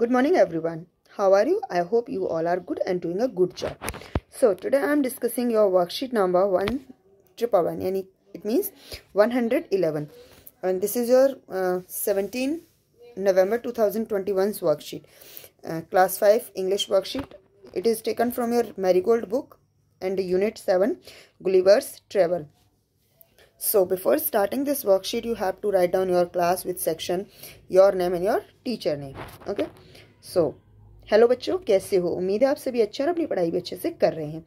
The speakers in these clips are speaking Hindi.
good morning everyone how are you i hope you all are good and doing a good job so today i am discussing your worksheet number 1 triple one and it means 111 and this is your uh, 17 november 2021's worksheet uh, class 5 english worksheet it is taken from your marigold book and unit 7 gulliver's travel So before starting this worksheet, you have to write down your class with section, your name and your teacher name. Okay. So hello बच्चों कैसे हो उम्मीद है आप सभी अच्छे और अपनी पढ़ाई भी अच्छे से कर रहे हैं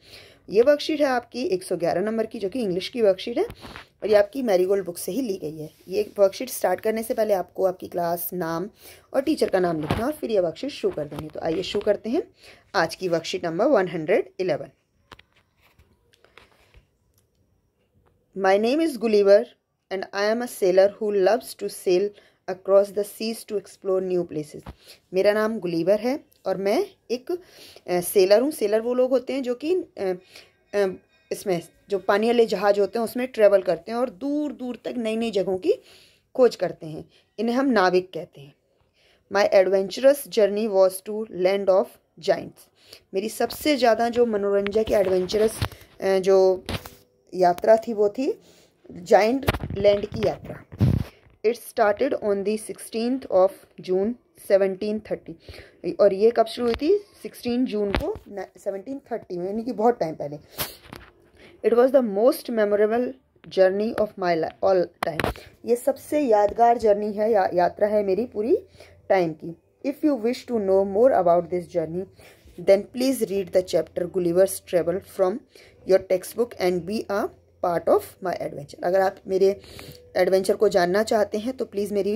ये वर्कशीट है आपकी 111 नंबर की जो कि इंग्लिश की वर्कशीट है और ये आपकी मैरीगोल्ड बुक से ही ली गई है ये वर्कशीट स्टार्ट करने से पहले आपको आपकी क्लास नाम और टीचर का नाम लिखना और फिर ये वर्कशीट शुरू कर देनी तो आइए शुरू करते हैं आज की worksheet number one My name is Gulliver, and I am a sailor who loves to sail across the seas to explore new places. मेरा नाम गुलीवर है और मैं एक सेलर हूँ सेलर वो लोग होते हैं जो कि इसमें जो पानी वाले जहाज होते हैं उसमें ट्रेवल करते हैं और दूर दूर तक नई नई जगहों की खोज करते हैं इन्हें हम नाविक कहते हैं my adventurous journey was to land of giants मेरी सबसे ज़्यादा जो मनोरंजक या एडवेंचरस जो यात्रा थी वो थी जाइंट लैंड की यात्रा it's started on the sixteen of June seventeen thirty और ये कब शुरू हुई थी सिक्सटीन जून को सेवनटीन थर्टी में यानी कि बहुत टाइम पहले it was the most memorable journey of my all time ये सबसे यादगार जर्नी है या, यात्रा है मेरी पूरी टाइम की if you wish to know more about this journey then please read the chapter Gulliver's Travel from your textbook and be a part of my adventure अगर आप मेरे एडवेंचर को जानना चाहते हैं तो प्लीज़ मेरी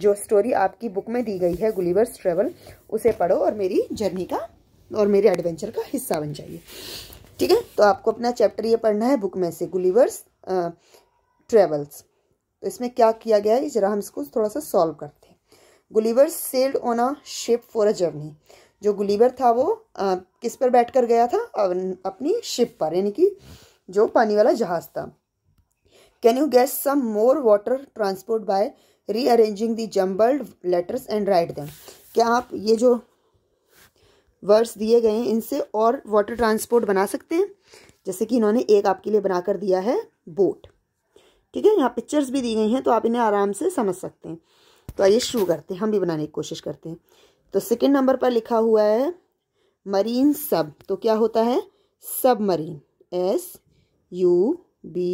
जो स्टोरी आपकी बुक में दी गई है गुलीवर्स ट्रेवल उसे पढ़ो और मेरी जर्नी का और मेरे एडवेंचर का हिस्सा बन जाइए ठीक है तो आपको अपना चैप्टर ये पढ़ना है बुक में से गुलीवर्स ट्रेवल्स तो इसमें क्या किया गया है ज़रा हम इसको थोड़ा सा सॉल्व करते हैं Gulliver's sailed on a ship for a journey जो गुलीबर था वो आ, किस पर बैठ कर गया था अपनी शिप पर यानी कि जो पानी वाला जहाज था can you get some more water transport by rearranging the jumbled letters and write them क्या आप ये जो वर्ड्स दिए गए हैं इनसे और वाटर ट्रांसपोर्ट बना सकते हैं जैसे कि इन्होंने एक आपके लिए बनाकर दिया है बोट ठीक है यहाँ पिक्चर्स भी दी गई हैं तो आप इन्हें आराम से समझ सकते हैं तो आइए शुरू करते हैं हम भी बनाने की कोशिश करते हैं तो सेकेंड नंबर पर लिखा हुआ है मरीन सब तो क्या होता है submarine S U B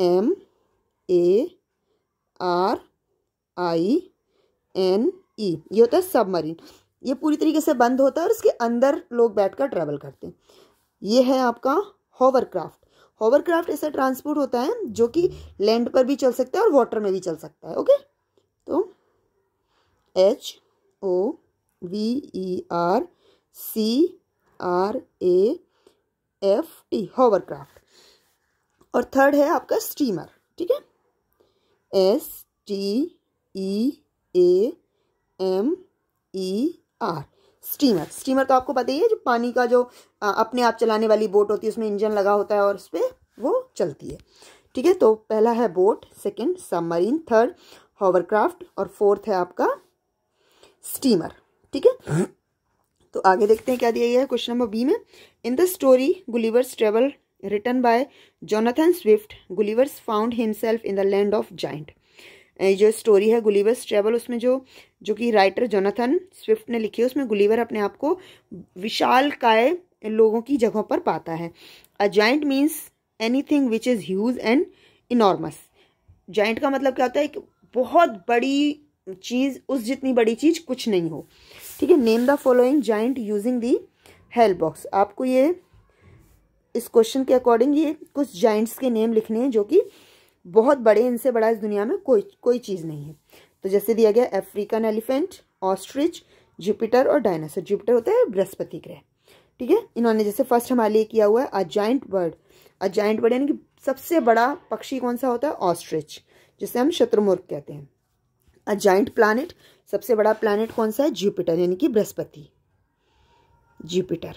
M A R I N E ये होता है सब मरीन ये पूरी तरीके से बंद होता है और इसके अंदर लोग बैठकर ट्रैवल करते हैं ये है आपका हॉवरक्राफ्ट हॉवरक्राफ्ट ऐसा ट्रांसपोर्ट होता है जो कि लैंड पर भी चल सकता है और वाटर में भी चल सकता है ओके तो H O V E R C R A F T hovercraft और थर्ड है आपका स्टीमर ठीक है S T E A M E R steamer steamer तो आपको पता ही है जो पानी का जो आ, अपने आप चलाने वाली बोट होती है उसमें इंजन लगा होता है और उस पर वो चलती है ठीक है तो पहला है boat second submarine third hovercraft और फोर्थ है आपका स्टीमर ठीक है तो आगे देखते हैं क्या दिया गया है क्वेश्चन नंबर बी में in the story Gulliver's travel return by Jonathan Swift Gulliver's found himself in the land of giant जो स्टोरी है गुलिवर्स ट्रेवल उसमें जो जो कि राइटर जोनाथन स्विफ्ट ने लिखी है उसमें गुलिवर अपने आप को विशाल काय लोगों की जगहों पर पाता है a giant means anything which is huge and enormous giant का मतलब क्या होता है एक बहुत बड़ी चीज़ उस जितनी बड़ी चीज़ कुछ नहीं हो ठीक है name the following giant using the help box आपको ये इस क्वेश्चन के अकॉर्डिंग ये कुछ जाइंट्स के नेम लिखने हैं जो कि बहुत बड़े इनसे बड़ा इस दुनिया में कोई कोई चीज़ नहीं है तो जैसे दिया गया अफ्रीकन एलिफेंट ऑस्ट्रिच जुपिटर और डायनासोर जुपिटर होता है बृहस्पति ग्रह ठीक है इन्होंने जैसे फर्स्ट हमारे लिए किया हुआ है a giant bird a giant bird यानी कि सबसे बड़ा पक्षी कौन सा होता है ऑस्ट्रिच जिसे हम शत्रुमुर्ग कहते हैं अ जाइंट प्लानट सबसे बड़ा प्लानट कौन सा है जुपिटर यानी कि बृहस्पति Jupiter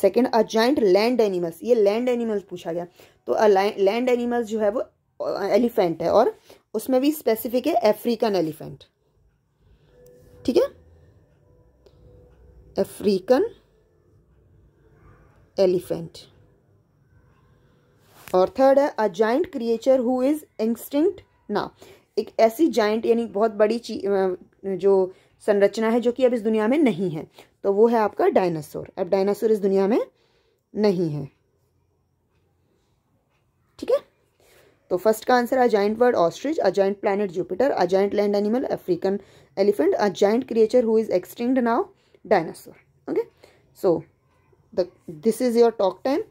second a giant land animals ये लैंड एनिमल्स पूछा गया तो अ लैंड एनिमल्स जो है वो एलिफेंट है और उसमें भी स्पेसिफिक है अफ्रीकन एलिफेंट ठीक है अफ्रीकन एलिफेंट और थर्ड है a giant creature who is extinct ना एक ऐसी जाइंट यानी बहुत बड़ी ची जो संरचना है जो कि अब इस दुनिया में नहीं है तो वो है आपका डायनासोर अब डायनासोर इस दुनिया में नहीं है ठीक है तो फर्स्ट का answer a giant bird ostrich a giant planet Jupiter a giant land animal African elephant a giant creature who is extinct now dinosaur okay so the this is your talk time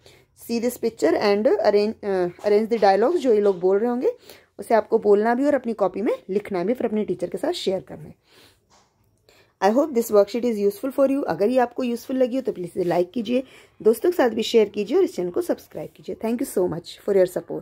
see this picture and arrange arrange the dialogues जो ये लोग बोल रहे होंगे उसे आपको बोलना भी और अपनी कॉपी में लिखना भी फिर अपने टीचर के साथ शेयर करना है I hope this worksheet is useful for you अगर ये आपको यूजफुल लगी हो तो प्लीज़ लाइक कीजिए दोस्तों के साथ भी शेयर कीजिए और इस चैनल को सब्सक्राइब कीजिए thank you so much for your support